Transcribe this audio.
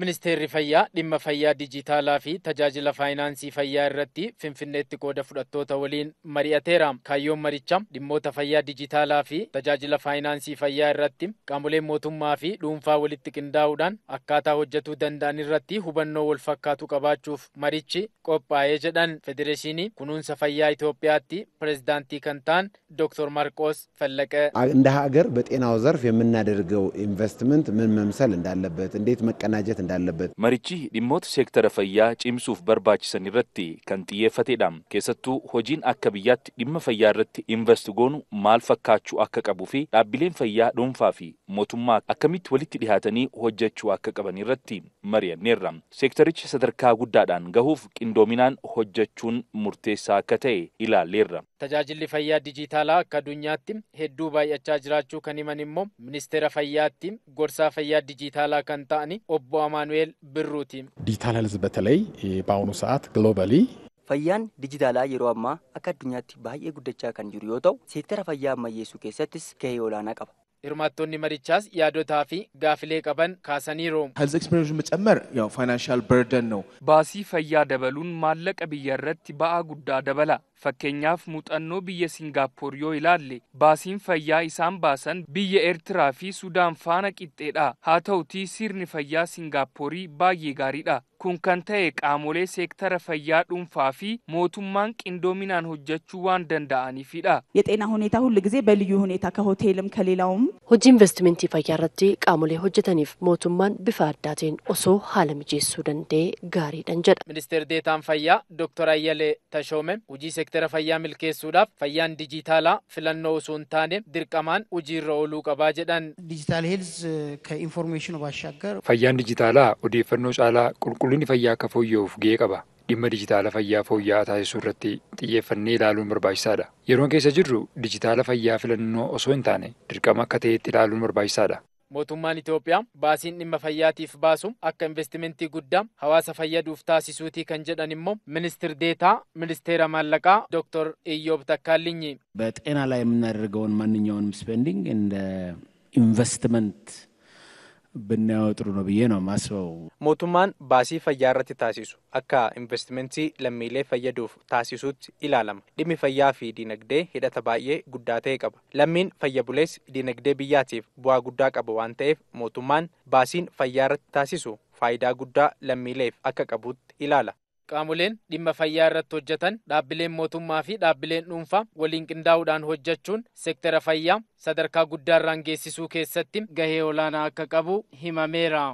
Ministeerri fayyaa dhimma fayyaa dijitaalaa fi tajaajila faayinaansii fayyaa irratti finfinneetti qooda fudhattoota waliin mari'ateera. Kaayyoon maricha dhimmoota fayyaa dijitaalaa fi tajaajila faayinaansii fayyaa irratti qaamoleen mootummaa fi dhuunfaa walitti qindaa'uudhaan akkaataa hojjetuu danda'an irratti hubannoo wal fakkaatu qabaachuuf marichi qophaa'ee jedhan federeeshinii kunuunsa fayyaa Itoophiyaatti pirezidaantii kan ta'an ዶክተር ማርቆስ ፈለቀ እንደ ሀገር በጤናው ዘርፍ የምናደርገው ኢንቨስትመንት ምን መምሰል እንዳለበት marichi dhimmoota seektara fayyaa cimsuuf barbaachisan irratti kan xiyyeeffatedha keessattuu hojiin akka biyyaatti dhimma fayyaa irratti invest maal fakkaachuu akka qabu fi dhaabbileen fayyaa dhuunfaa fi mootummaa akkamitti walitti dhihaatanii hojjechuu akka qaban irratti mari'anneerra seektarichi sadarkaa guddaadhaan gahuuf qindoominaan hojjechuun murteessaa akka ta'e ilaalleerra. Tajaajilli fayyaa dijitaalaa akka addunyaatti hedduu baay'achaa jiraachuu kan himan immoo ministeera fayyaatti gorsaa fayyaa dijitaalaa kan ta'ani obbo አማኑኤል ብሩቲ ዲጂታል ሄልዝ በተለይ በአሁኑ ሰዓት fayyaan dijitaalaa yeroo ammaa akka addunyaatti baay'ee guddachaa kan jiru yoo ta'u seektara fayyaa ammayyeessuu keessattis gahee olaanaa qaba. hirmaattonni marichaas yaadotaa fi gaafilee qaban kaasaniiru. Health expenditure መጨመር ያው ፋይናንሻል በርደን ነው። Baasii fayyaa dabaluun maallaqa biyya irratti ba'aa guddaa dabala. Fakkeenyaaf muuxannoo biyya Singaappoor yoo ilaalle baasiin fayyaa isaan baasan biyya Eertiraa fi Sudaan faana qixxeedha. Haa ta'utii sirni fayyaa Singaapporii baay'ee gaariidha. Kun kan ta'e qaamolee seektara fayyaa dhuunfaa fi mootummaan qindoominaan hojjechuu waan danda'aniifidha. የጤና ሁኔታ ሁል ጊዜ በልዩ ሁኔታ ከሆቴልም ከሌላውም hojii investimentii fayyaa irratti qaamolee hojjetaniif mootummaan bifa addaatiin osoo haala mijeessuu danda'e gaariidhan jedha. Ministeerri Deetaan Fayyaa Dr. Ayyalee Tashoomeen hojii fayyaa milkeessuudhaaf fayyaan dijitaalaa filannoo osoo hin taane dirqamaan ooluu jedhan. Eh, fayyaan dijitaalaa odeeffannoo caalaa qulqullinni fayyaa akka fooyya'uuf gahee qaba. dhimma dijitaala fayyaa fooyya'aa taasisuu irratti xiyyeeffannee ilaaluun barbaachisaadha. Yeroon keessa jirru dijitaala fayyaa filannoo osoo hin taane dirqama akka ta'etti ilaaluun barbaachisaadha. mootummaan Itoophiyaa baasiin dhimma fayyaatiif baasu akka investimentii guddaa hawaasa fayyaduuf taasisuutii kan jedhan immoo ሚኒስትር ዴታ ሚኒስቴር ማለቃ ዶክተር ኢዮብ ተካልኝ በጤና ላይ የምናደርገውን ማንኛውንም ስፔንዲንግ እንደ ኢንቨስትመንት Mootummaan baasii fayyaa irratti taasisu akka investimentii lammiilee fayyaduuf taasisuutti ilaalama. Dhimmi fayyaa fi diinagdee hidhata baay'ee guddaa ta'e qaba. Lammiin fayya bulees diinagdee biyyaatiif bu'aa guddaa qaba waan ta'eef mootummaan baasiin fayyaa irratti taasisu faayidaa guddaa lammiileef akka qabuutti ilaala. Qaamoleen dhimma fayyaa irratti hojjetan dhaabbileen mootummaa fi dhaabbileen dhuunfaa waliin qindaa'uudhaan hojjechuun seektara fayyaa sadarkaa guddaa irraan geessisuu keessatti gahee olaanaa akka qabu himameera.